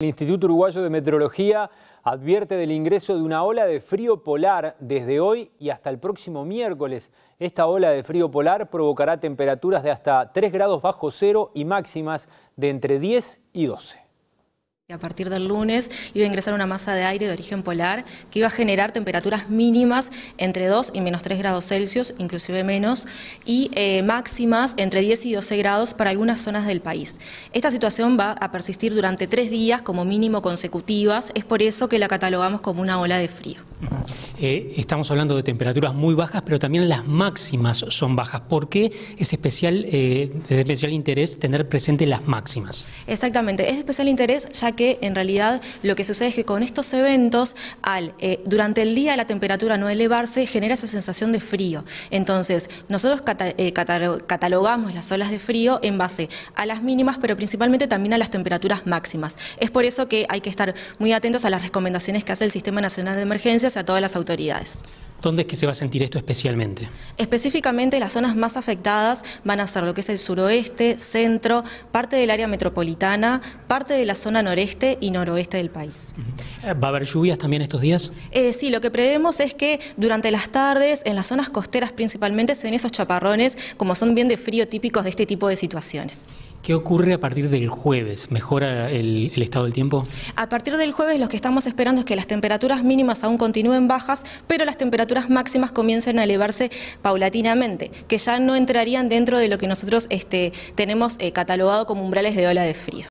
El Instituto Uruguayo de Meteorología advierte del ingreso de una ola de frío polar desde hoy y hasta el próximo miércoles. Esta ola de frío polar provocará temperaturas de hasta 3 grados bajo cero y máximas de entre 10 y 12. A partir del lunes iba a ingresar una masa de aire de origen polar que iba a generar temperaturas mínimas entre 2 y menos 3 grados Celsius, inclusive menos, y eh, máximas entre 10 y 12 grados para algunas zonas del país. Esta situación va a persistir durante tres días como mínimo consecutivas, es por eso que la catalogamos como una ola de frío. Eh, estamos hablando de temperaturas muy bajas, pero también las máximas son bajas. ¿Por qué es especial, eh, de especial interés tener presente las máximas? Exactamente, es de especial interés ya que en realidad lo que sucede es que con estos eventos, al, eh, durante el día la temperatura no elevarse, genera esa sensación de frío. Entonces, nosotros eh, catalogamos las olas de frío en base a las mínimas, pero principalmente también a las temperaturas máximas. Es por eso que hay que estar muy atentos a las recomendaciones que hace el Sistema Nacional de Emergencia a todas las autoridades. ¿Dónde es que se va a sentir esto especialmente? Específicamente las zonas más afectadas van a ser lo que es el suroeste, centro, parte del área metropolitana, parte de la zona noreste y noroeste del país. ¿Va a haber lluvias también estos días? Eh, sí, lo que prevemos es que durante las tardes, en las zonas costeras principalmente, se den esos chaparrones, como son bien de frío típicos de este tipo de situaciones. ¿Qué ocurre a partir del jueves? ¿Mejora el, estado del tiempo? A partir del jueves lo que estamos esperando es que las temperaturas mínimas aún continúen bajas, pero las temperaturas máximas comiencen a elevarse paulatinamente, que ya no entrarían dentro de lo que nosotros este, tenemos eh, catalogado como umbrales de ola de frío.